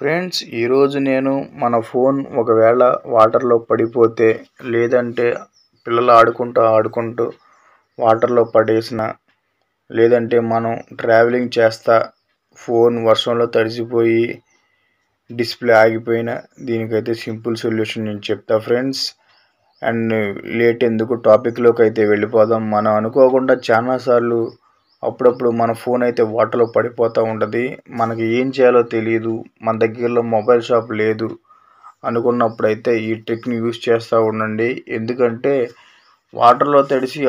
friends ఈరోజు నేను మన ఫోన్ ఒకవేళ వాటర్లో పడిపోతే లేదంటే పిల్లలు ఆడుకుంటూ ఆడుకుంటూ వాటర్లో పడేసిన లేదంటే మనం ట్రావెలింగ్ చేస్తా ఫోన్ వర్షంలో తడిసిపోయి డిస్ప్లే ఆగిపోయిన దీనికైతే సింపుల్ సొల్యూషన్ నేను చెప్తా ఫ్రెండ్స్ అండ్ లేట్ ఎందుకు టాపిక్లోకి అయితే వెళ్ళిపోదాం మనం అనుకోకుండా చాలాసార్లు అప్పుడప్పుడు మన ఫోన్ అయితే వాటర్లో పడిపోతూ ఉంటుంది మనకి ఏం చేయాలో తెలియదు మన దగ్గరలో మొబైల్ షాప్ లేదు అనుకున్నప్పుడైతే ఈ ట్రిక్ని యూస్ చేస్తూ ఉండండి ఎందుకంటే వాటర్లో తడిసి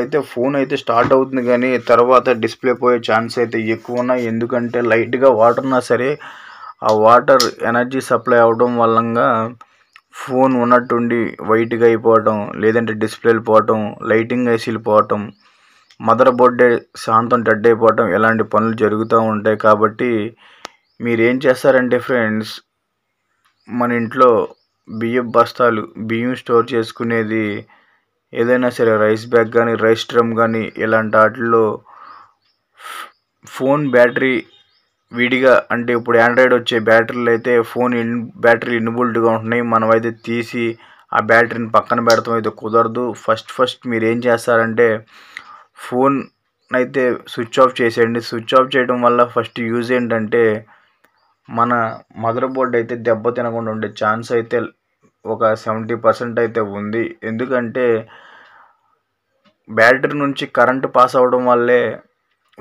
అయితే ఫోన్ అయితే స్టార్ట్ అవుతుంది కానీ తర్వాత డిస్ప్లే పోయే ఛాన్స్ అయితే ఎక్కువ ఉన్నాయి ఎందుకంటే లైట్గా వాటర్ ఉన్నా సరే ఆ వాటర్ ఎనర్జీ సప్లై అవడం వల్లంగా ఫోన్ ఉన్నట్టుండి వైట్గా అయిపోవటం లేదంటే డిస్ప్లేలు పోవటం లైటింగ్ ఐసీలు పోవటం మదర్ బోర్డే శాంతం డెడ్ అయిపోవటం ఇలాంటి పనులు జరుగుతూ ఉంటాయి కాబట్టి మీరు ఏం చేస్తారంటే ఫ్రెండ్స్ మన ఇంట్లో బియ్యం బస్తాలు బియ్యం స్టోర్ చేసుకునేది ఏదైనా సరే రైస్ బ్యాగ్ కానీ రైస్ డ్రమ్ కానీ ఇలాంటి వాటిల్లో ఫోన్ బ్యాటరీ విడిగా అంటే ఇప్పుడు ఆండ్రాయిడ్ వచ్చే బ్యాటరీలు అయితే ఫోన్ ఇన్ బ్యాటరీ ఇన్బుల్డ్గా ఉంటున్నాయి మనమైతే తీసి ఆ బ్యాటరీని పక్కన పెడతాం అయితే కుదరదు ఫస్ట్ ఫస్ట్ మీరు ఏం చేస్తారంటే ఫోన్ అయితే స్విచ్ ఆఫ్ చేసేయండి స్విచ్ ఆఫ్ చేయడం వల్ల ఫస్ట్ యూజ్ ఏంటంటే మన మదర్ బోర్డ్ అయితే దెబ్బ తినకుండా ఉండే ఛాన్స్ అయితే ఒక సెవెంటీ పర్సెంట్ అయితే ఉంది ఎందుకంటే బ్యాటరీ నుంచి కరెంటు పాస్ అవ్వడం వల్లే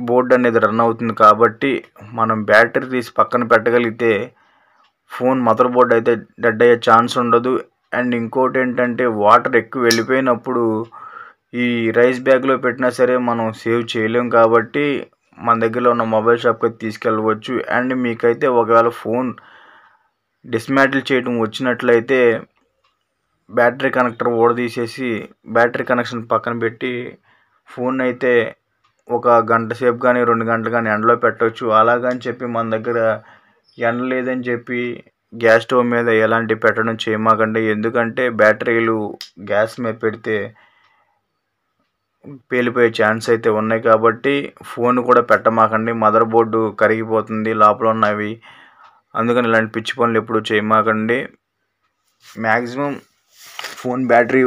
బోర్డ్ అనేది రన్ అవుతుంది కాబట్టి మనం బ్యాటరీ తీసి పక్కన పెట్టగలిగితే ఫోన్ మదర్ బోర్డ్ అయితే డెడ్ అయ్యే ఛాన్స్ ఉండదు అండ్ ఇంకోటి ఏంటంటే వాటర్ ఎక్కువ వెళ్ళిపోయినప్పుడు ఈ రైస్ బ్యాగ్లో పెట్టినా సరే మనం సేవ్ చేయలేం కాబట్టి మన దగ్గరలో ఉన్న మొబైల్ షాప్కి తీసుకెళ్ళవచ్చు అండ్ మీకైతే ఒకవేళ ఫోన్ డిస్మాటిల్ చేయడం వచ్చినట్లయితే బ్యాటరీ కనెక్టర్ ఊడదీసేసి బ్యాటరీ కనెక్షన్ పక్కన పెట్టి ఫోన్ అయితే ఒక గంట సేపు కానీ రెండు గంటలు కానీ ఎండలో పెట్టవచ్చు అలాగని చెప్పి మన దగ్గర ఎండ లేదని చెప్పి గ్యాస్ స్టవ్ మీద ఎలాంటి పెట్టడం చేయమాకండి ఎందుకంటే బ్యాటరీలు గ్యాస్ మీద పెడితే పేలిపోయే ఛాన్స్ అయితే ఉన్నాయి కాబట్టి ఫోన్ కూడా పెట్టమాకండి మదర్ బోర్డు కరిగిపోతుంది లోపల ఉన్నవి అందుకని ఇలాంటి పిచ్చి పనులు ఎప్పుడు చేయమాకండి మ్యాక్సిమం ఫోన్ బ్యాటరీ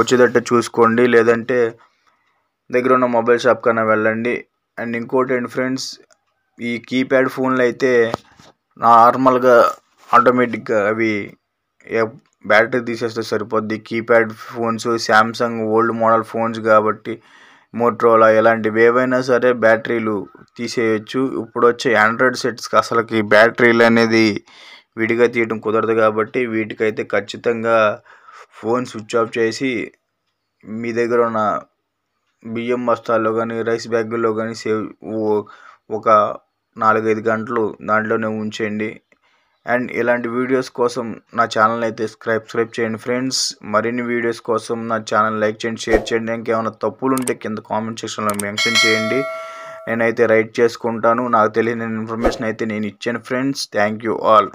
వచ్చేటట్టు చూసుకోండి లేదంటే దగ్గర ఉన్న మొబైల్ షాప్ కన్నా వెళ్ళండి అండ్ ఇంకోటి అండ్ ఫ్రెండ్స్ ఈ కీప్యాడ్ ఫోన్లు అయితే నార్మల్గా ఆటోమేటిక్గా అవి బ్యాటరీ తీసేస్తే సరిపోద్ది keypad phones Samsung old model phones కాబట్టి మోట్రోలా ఇలాంటివి ఏవైనా సరే బ్యాటరీలు తీసేయచ్చు ఇప్పుడు వచ్చే ఆండ్రాయిడ్ సెట్స్కి అసలుకి బ్యాటరీలు అనేది విడిగా తీయటం కుదరదు కాబట్టి వీటికైతే ఖచ్చితంగా ఫోన్ స్విచ్ ఆఫ్ చేసి మీ దగ్గర ఉన్న బియ్యం బస్తాల్లో కానీ రైస్ బ్యాగుల్లో కానీ సేవ్ ఒక నాలుగైదు గంటలు దాంట్లోనే ఉంచండి అండ్ ఇలాంటి వీడియోస్ కోసం నా ఛానల్ అయితే సబ్స్క్రైబ్ చేయండి ఫ్రెండ్స్ మరిన్ని వీడియోస్ కోసం నా ఛానల్ లైక్ చేయండి షేర్ చేయండి ఇంకేమైనా తప్పులు ఉంటే కింద కామెంట్ సెక్షన్లో మెన్షన్ చేయండి నేనైతే రైట్ చేసుకుంటాను నాకు తెలియని ఇన్ఫర్మేషన్ అయితే నేను ఇచ్చాను ఫ్రెండ్స్ థ్యాంక్ యూ ఆల్